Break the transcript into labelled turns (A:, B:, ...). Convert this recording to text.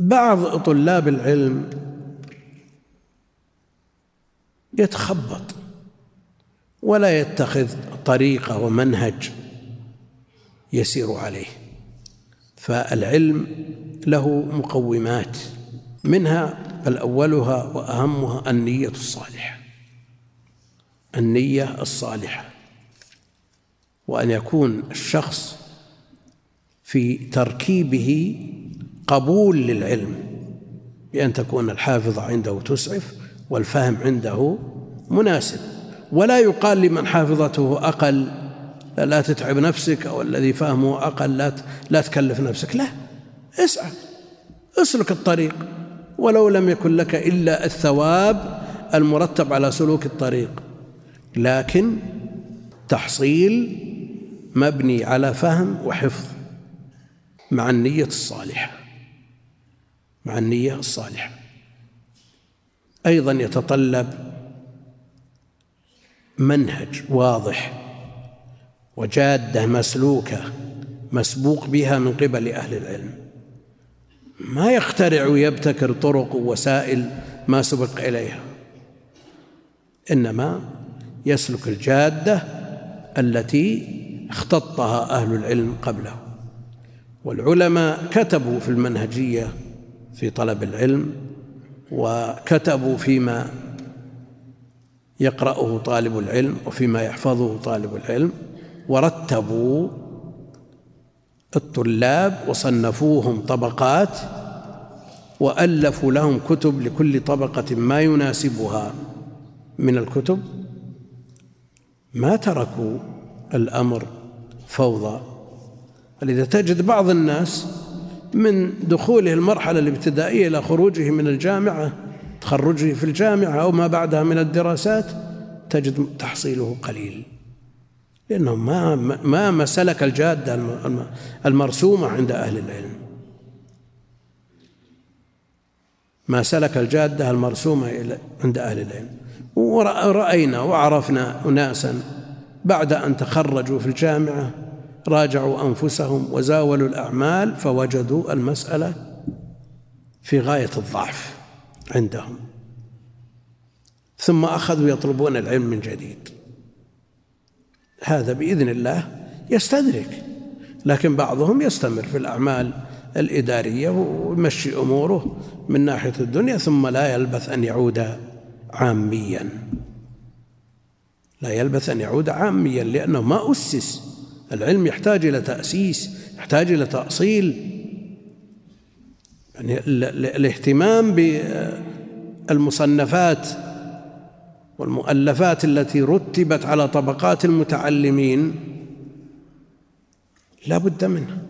A: بعض طلاب العلم يتخبط ولا يتخذ طريقه ومنهج يسير عليه فالعلم له مقومات منها بل اولها واهمها النيه الصالحه النيه الصالحه وان يكون الشخص في تركيبه قبول للعلم بأن تكون الحافظة عنده تسعف والفهم عنده مناسب ولا يقال لمن حافظته أقل لا تتعب نفسك أو الذي فهمه أقل لا لا تكلف نفسك لا اسعى اسلك الطريق ولو لم يكن لك إلا الثواب المرتب على سلوك الطريق لكن تحصيل مبني على فهم وحفظ مع النية الصالحة مع النية الصالحة أيضا يتطلب منهج واضح وجادة مسلوكة مسبوق بها من قبل أهل العلم ما يخترع ويبتكر طرق ووسائل ما سبق إليها إنما يسلك الجادة التي اختطها أهل العلم قبله والعلماء كتبوا في المنهجية في طلب العلم وكتبوا فيما يقرأه طالب العلم وفيما يحفظه طالب العلم ورتبوا الطلاب وصنفوهم طبقات وألفوا لهم كتب لكل طبقة ما يناسبها من الكتب ما تركوا الأمر فوضى فلذا تجد بعض الناس من دخوله المرحلة الابتدائية إلى خروجه من الجامعة تخرجه في الجامعة أو ما بعدها من الدراسات تجد تحصيله قليل لأنه ما ما مسلك الجادة المرسومة عند أهل العلم ما سلك الجادة المرسومة عند أهل العلم ورأينا وعرفنا أناسا بعد أن تخرجوا في الجامعة راجعوا أنفسهم وزاولوا الأعمال فوجدوا المسألة في غاية الضعف عندهم ثم أخذوا يطلبون العلم من جديد هذا بإذن الله يستدرك لكن بعضهم يستمر في الأعمال الإدارية ويمشي أموره من ناحية الدنيا ثم لا يلبث أن يعود عاميا لا يلبث أن يعود عاميا لأنه ما أسس العلم يحتاج إلى تأسيس يحتاج إلى تأصيل يعني الاهتمام بالمصنفات والمؤلفات التي رتبت على طبقات المتعلمين لا بد منها